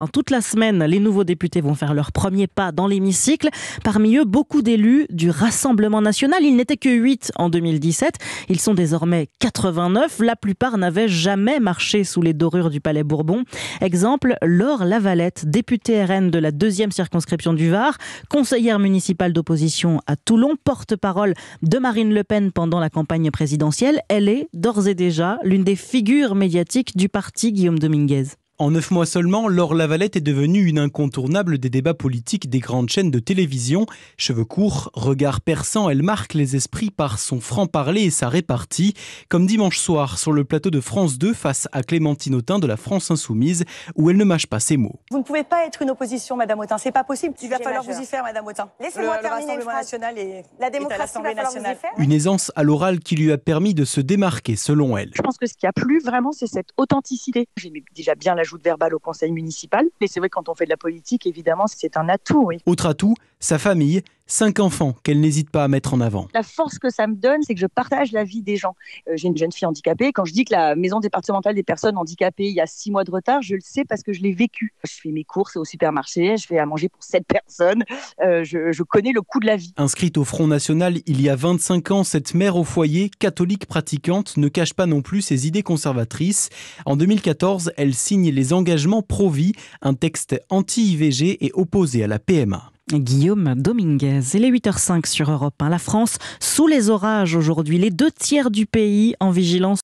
Hein, toute la semaine, les nouveaux députés vont faire leur premier pas dans l'hémicycle. Parmi eux, beaucoup d'élus du Rassemblement national. Ils n'étaient que 8 en 2017. Ils sont désormais 89. La plupart n'avaient jamais marché sous les dorures du Palais Bourbon. Exemple, Laure Lavalette, députée RN de la deuxième circonscription du Var, conseillère municipale d'opposition à Toulon, porte-parole de Marine Le Pen pendant la campagne présidentielle. Elle est d'ores et déjà l'une des figures médiatiques du parti Guillaume Dominguez. En neuf mois seulement, Laure Lavalette est devenue une incontournable des débats politiques des grandes chaînes de télévision. Cheveux courts, regard perçant, elle marque les esprits par son franc-parler et sa répartie, comme dimanche soir sur le plateau de France 2 face à Clémentine Autain de la France Insoumise, où elle ne mâche pas ses mots. Vous ne pouvez pas être une opposition, Madame Autain, c'est pas possible. Il va falloir vous y faire, Madame Autain. Laissez-moi terminer L'Assemblée nationale et la démocratie nationale. Une aisance à l'oral qui lui a permis de se démarquer, selon elle. Je pense que ce qui a plu vraiment, c'est cette authenticité. J'aimais déjà bien la ajoute verbale au conseil municipal. Mais c'est vrai, quand on fait de la politique, évidemment, c'est un atout. Oui. Autre atout, sa famille, cinq enfants qu'elle n'hésite pas à mettre en avant. La force que ça me donne, c'est que je partage la vie des gens. Euh, j'ai une jeune fille handicapée. Quand je dis que la maison départementale des personnes handicapées, il y a six mois de retard, je le sais parce que je l'ai vécu. Je fais mes courses au supermarché, je fais à manger pour sept personnes. Euh, je, je, connais le coût de la vie. Inscrite au Front National il y a 25 ans, cette mère au foyer, catholique pratiquante, ne cache pas non plus ses idées conservatrices. En 2014, elle signe les engagements Pro-Vie, un texte anti-IVG et opposé à la PMA. Guillaume Dominguez. Il est 8h05 sur Europe 1. La France sous les orages aujourd'hui. Les deux tiers du pays en vigilance